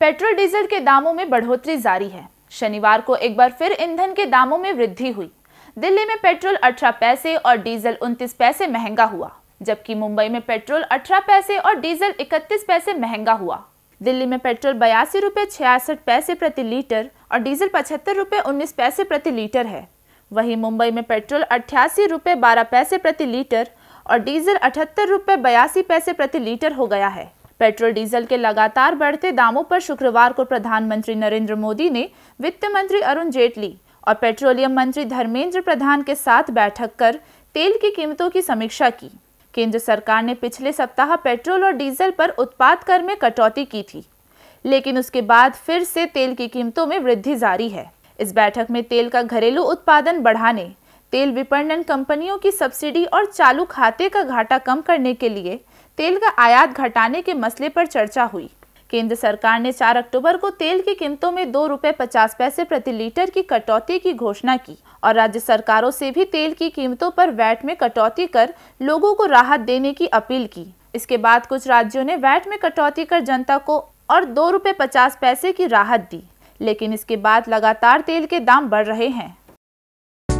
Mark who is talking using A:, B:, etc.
A: petrol diesel के दामों में बढ़ोतरी जारी है शनिवार को एक बार फिर ईंधन के दामों में वृद्धि हुई दिल्ली में पेट्रोल 18 पैसे और डीजल 29 पैसे महंगा हुआ जबकि मुंबई में पेट्रोल 18 पैसे और डीजल 31 पैसे महंगा हुआ दिल्ली में पेट्रोल बयासी रूपए छियासठ पैसे प्रति लीटर और डीजल पचहत्तर रूपए उन्नीस पैसे प्रति लीटर है वहीं मुंबई में पेट्रोल अठासी रूपए बारह पैसे प्रति लीटर और डीजल अठहत्तर रूपए बयासी पैसे प्रति लीटर हो गया है पेट्रोल डीजल के लगातार बढ़ते दामों पर शुक्रवार को प्रधानमंत्री नरेंद्र मोदी ने वित्त मंत्री अरुण जेटली और पेट्रोलियम मंत्री धर्मेंद्र प्रधान के साथ बैठक कर तेल की कीमतों की समीक्षा की केंद्र सरकार ने पिछले सप्ताह पेट्रोल और डीजल पर उत्पाद कर में कटौती की थी लेकिन उसके बाद फिर से तेल की कीमतों में वृद्धि जारी है इस बैठक में तेल का घरेलू उत्पादन बढ़ाने तेल विपणन कंपनियों की सब्सिडी और चालू खाते का घाटा कम करने के लिए तेल का आयात घटाने के मसले पर चर्चा हुई केंद्र सरकार ने 4 अक्टूबर को तेल की कीमतों में दो रूपए पचास पैसे प्रति लीटर की कटौती की घोषणा की और राज्य सरकारों से भी तेल की कीमतों पर वैट में कटौती कर लोगों को राहत देने की अपील की इसके बाद कुछ राज्यों ने वैट में कटौती कर जनता को और दो रूपए पचास पैसे की राहत दी लेकिन इसके बाद लगातार तेल के दाम बढ़ रहे हैं